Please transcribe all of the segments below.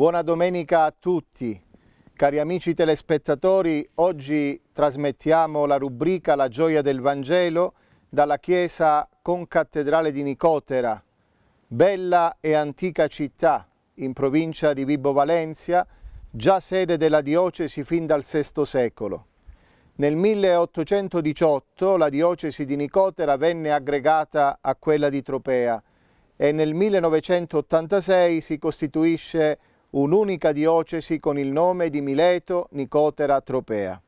Buona domenica a tutti. Cari amici telespettatori, oggi trasmettiamo la rubrica La gioia del Vangelo dalla chiesa concattedrale di Nicotera, bella e antica città in provincia di Vibo Valencia, già sede della diocesi fin dal VI secolo. Nel 1818 la diocesi di Nicotera venne aggregata a quella di Tropea e nel 1986 si costituisce la un'unica diocesi con il nome di Mileto Nicotera Tropea.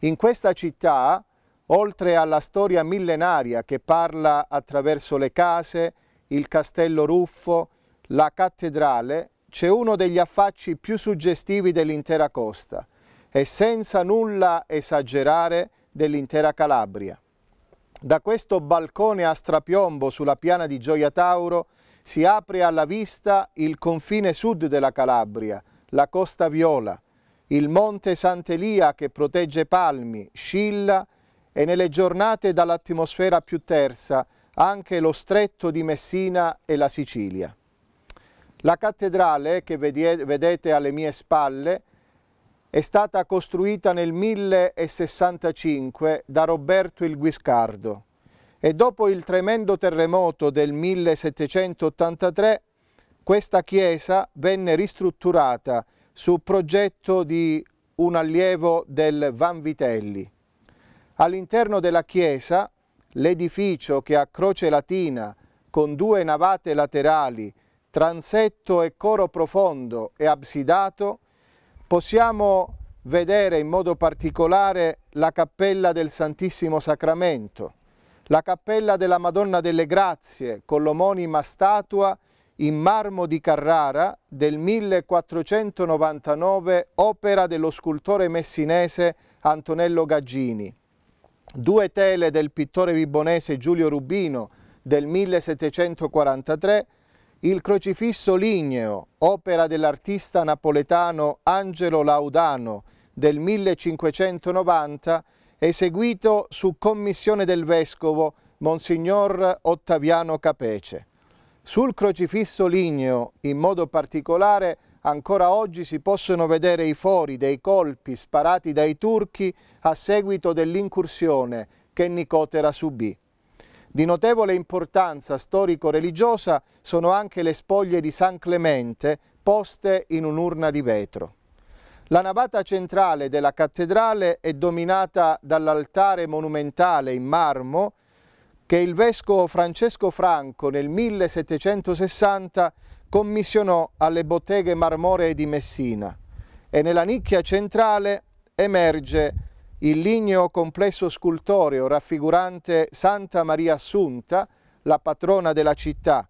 In questa città, oltre alla storia millenaria che parla attraverso le case, il castello Ruffo, la cattedrale, c'è uno degli affacci più suggestivi dell'intera costa e senza nulla esagerare dell'intera Calabria. Da questo balcone a strapiombo sulla piana di Gioia Tauro si apre alla vista il confine sud della Calabria, la Costa Viola, il monte Sant'Elia che protegge Palmi, Scilla e nelle giornate dall'atmosfera più tersa anche lo stretto di Messina e la Sicilia. La cattedrale che vedete alle mie spalle è stata costruita nel 1065 da Roberto il Guiscardo e dopo il tremendo terremoto del 1783 questa chiesa venne ristrutturata su progetto di un allievo del Vanvitelli. All'interno della chiesa l'edificio che a croce latina con due navate laterali, transetto e coro profondo e absidato, possiamo vedere in modo particolare la cappella del Santissimo Sacramento, la cappella della Madonna delle Grazie con l'omonima statua in marmo di Carrara del 1499, opera dello scultore messinese Antonello Gaggini, due tele del pittore vibonese Giulio Rubino del 1743, il crocifisso ligneo, opera dell'artista napoletano Angelo Laudano del 1590, eseguito su commissione del Vescovo Monsignor Ottaviano Capece. Sul crocifisso ligneo, in modo particolare, ancora oggi si possono vedere i fori dei colpi sparati dai turchi a seguito dell'incursione che Nicotera subì. Di notevole importanza storico-religiosa sono anche le spoglie di San Clemente poste in un'urna di vetro. La navata centrale della cattedrale è dominata dall'altare monumentale in marmo che il vescovo Francesco Franco nel 1760 commissionò alle botteghe marmoree di Messina e nella nicchia centrale emerge il ligneo complesso scultoreo raffigurante Santa Maria Assunta, la patrona della città,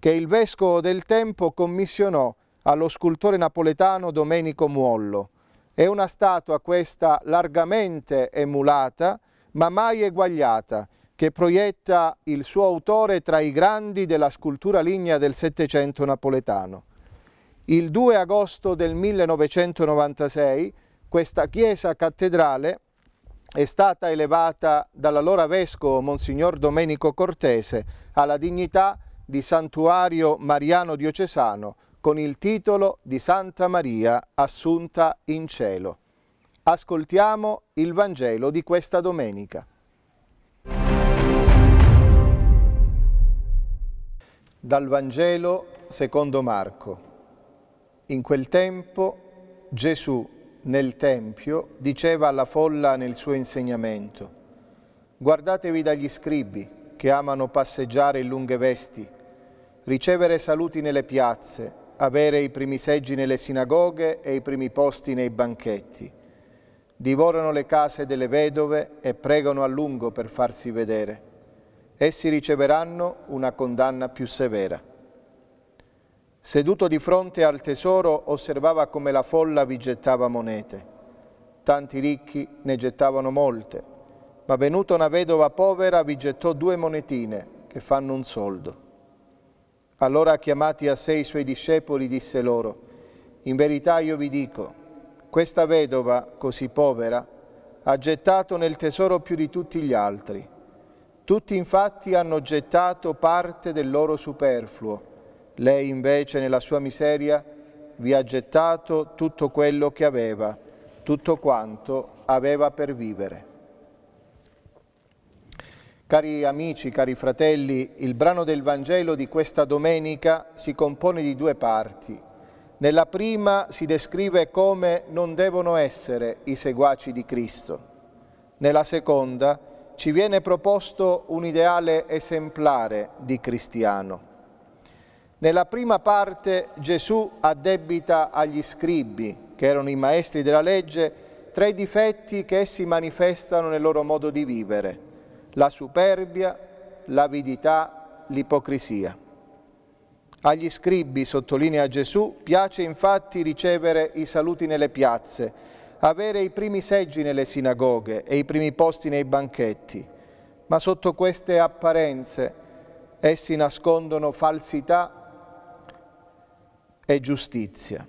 che il vescovo del tempo commissionò allo scultore napoletano Domenico Muollo. È una statua questa largamente emulata ma mai eguagliata che proietta il suo autore tra i grandi della scultura lignea del Settecento napoletano. Il 2 agosto del 1996 questa chiesa cattedrale è stata elevata dall'allora vescovo Monsignor Domenico Cortese alla dignità di santuario mariano diocesano con il titolo di Santa Maria assunta in cielo. Ascoltiamo il Vangelo di questa domenica. Dal Vangelo secondo Marco. In quel tempo Gesù nel Tempio diceva alla folla nel suo insegnamento, guardatevi dagli scribi che amano passeggiare in lunghe vesti, ricevere saluti nelle piazze avere i primi seggi nelle sinagoghe e i primi posti nei banchetti. Divorano le case delle vedove e pregano a lungo per farsi vedere. Essi riceveranno una condanna più severa. Seduto di fronte al tesoro osservava come la folla vi gettava monete. Tanti ricchi ne gettavano molte, ma venuta una vedova povera vi gettò due monetine che fanno un soldo. Allora chiamati a sé i suoi discepoli disse loro, in verità io vi dico, questa vedova così povera ha gettato nel tesoro più di tutti gli altri. Tutti infatti hanno gettato parte del loro superfluo, lei invece nella sua miseria vi ha gettato tutto quello che aveva, tutto quanto aveva per vivere. Cari amici, cari fratelli, il brano del Vangelo di questa domenica si compone di due parti. Nella prima si descrive come non devono essere i seguaci di Cristo. Nella seconda ci viene proposto un ideale esemplare di cristiano. Nella prima parte Gesù addebita agli scribi, che erano i maestri della legge, tre difetti che essi manifestano nel loro modo di vivere la superbia, l'avidità, l'ipocrisia. Agli scribi, sottolinea Gesù, piace infatti ricevere i saluti nelle piazze, avere i primi seggi nelle sinagoghe e i primi posti nei banchetti, ma sotto queste apparenze essi nascondono falsità e giustizia.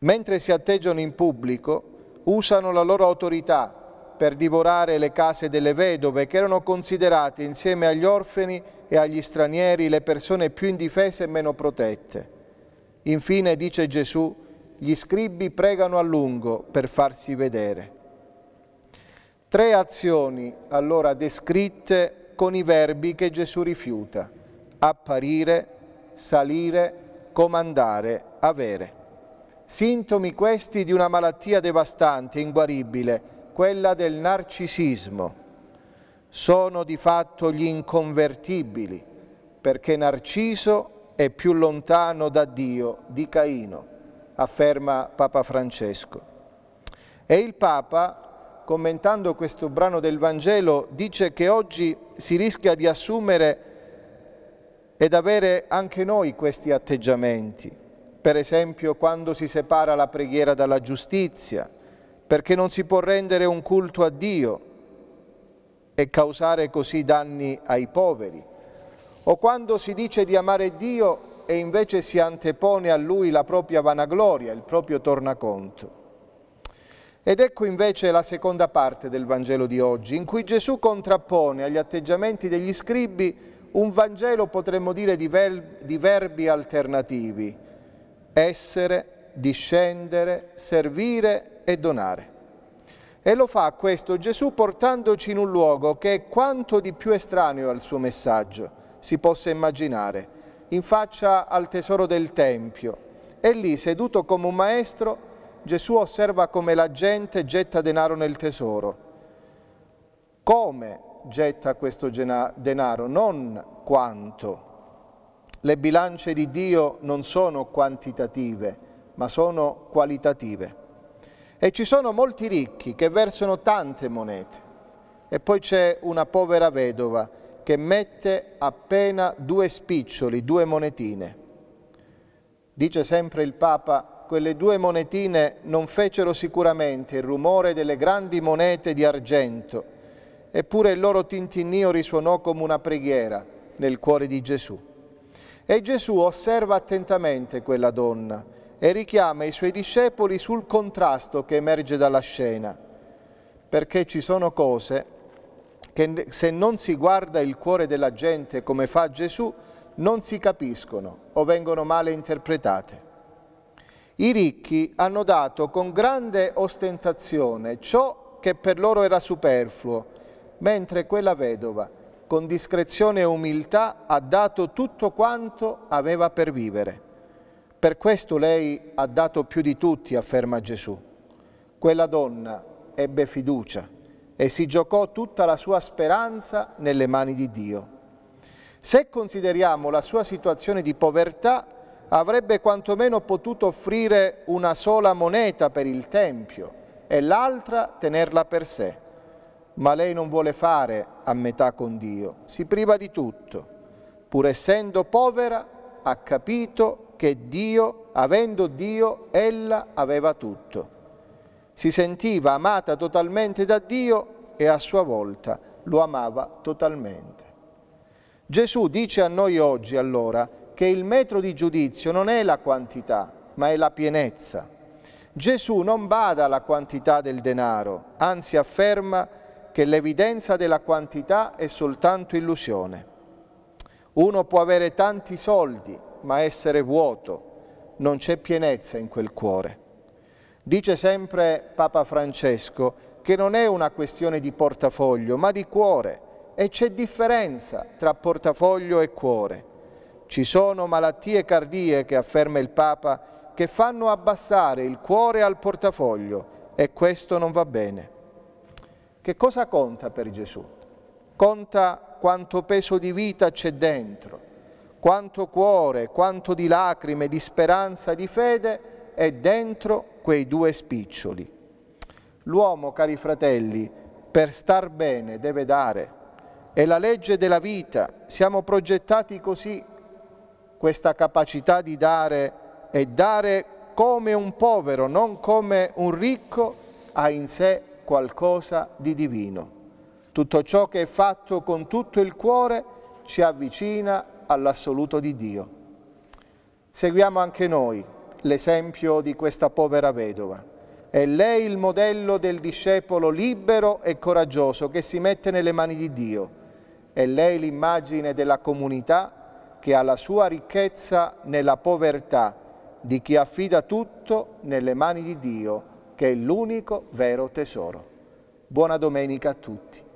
Mentre si atteggiano in pubblico, usano la loro autorità per divorare le case delle vedove che erano considerate insieme agli orfani e agli stranieri le persone più indifese e meno protette. Infine, dice Gesù, gli scribi pregano a lungo per farsi vedere. Tre azioni allora descritte con i verbi che Gesù rifiuta, apparire, salire, comandare, avere. Sintomi questi di una malattia devastante, inguaribile, quella del narcisismo. Sono di fatto gli inconvertibili, perché Narciso è più lontano da Dio di Caino, afferma Papa Francesco. E il Papa, commentando questo brano del Vangelo, dice che oggi si rischia di assumere ed avere anche noi questi atteggiamenti, per esempio quando si separa la preghiera dalla giustizia, perché non si può rendere un culto a Dio e causare così danni ai poveri. O quando si dice di amare Dio e invece si antepone a lui la propria vanagloria, il proprio tornaconto. Ed ecco invece la seconda parte del Vangelo di oggi, in cui Gesù contrappone agli atteggiamenti degli scribi un Vangelo, potremmo dire, di, verbi alternativi, essere discendere, servire e donare. E lo fa questo Gesù portandoci in un luogo che è quanto di più estraneo al suo messaggio si possa immaginare, in faccia al tesoro del Tempio. E lì, seduto come un maestro, Gesù osserva come la gente getta denaro nel tesoro. Come getta questo denaro, non quanto. Le bilance di Dio non sono quantitative, ma sono qualitative. E ci sono molti ricchi che versano tante monete. E poi c'è una povera vedova che mette appena due spiccioli, due monetine. Dice sempre il Papa, quelle due monetine non fecero sicuramente il rumore delle grandi monete di argento, eppure il loro tintinnio risuonò come una preghiera nel cuore di Gesù. E Gesù osserva attentamente quella donna e richiama i suoi discepoli sul contrasto che emerge dalla scena, perché ci sono cose che se non si guarda il cuore della gente come fa Gesù, non si capiscono o vengono male interpretate. I ricchi hanno dato con grande ostentazione ciò che per loro era superfluo, mentre quella vedova, con discrezione e umiltà, ha dato tutto quanto aveva per vivere. Per questo lei ha dato più di tutti, afferma Gesù. Quella donna ebbe fiducia e si giocò tutta la sua speranza nelle mani di Dio. Se consideriamo la sua situazione di povertà, avrebbe quantomeno potuto offrire una sola moneta per il Tempio e l'altra tenerla per sé. Ma lei non vuole fare a metà con Dio, si priva di tutto. Pur essendo povera, ha capito che Dio, avendo Dio, ella aveva tutto. Si sentiva amata totalmente da Dio e a sua volta lo amava totalmente. Gesù dice a noi oggi allora che il metro di giudizio non è la quantità, ma è la pienezza. Gesù non bada alla quantità del denaro, anzi afferma che l'evidenza della quantità è soltanto illusione. Uno può avere tanti soldi, ma essere vuoto, non c'è pienezza in quel cuore. Dice sempre Papa Francesco che non è una questione di portafoglio, ma di cuore, e c'è differenza tra portafoglio e cuore. Ci sono malattie cardiache, afferma il Papa, che fanno abbassare il cuore al portafoglio e questo non va bene. Che cosa conta per Gesù? Conta quanto peso di vita c'è dentro, quanto cuore, quanto di lacrime, di speranza, di fede è dentro quei due spiccioli. L'uomo, cari fratelli, per star bene deve dare. È la legge della vita, siamo progettati così, questa capacità di dare e dare come un povero, non come un ricco, ha in sé qualcosa di divino. Tutto ciò che è fatto con tutto il cuore ci avvicina all'assoluto di Dio. Seguiamo anche noi l'esempio di questa povera vedova. È lei il modello del discepolo libero e coraggioso che si mette nelle mani di Dio. È lei l'immagine della comunità che ha la sua ricchezza nella povertà di chi affida tutto nelle mani di Dio, che è l'unico vero tesoro. Buona domenica a tutti.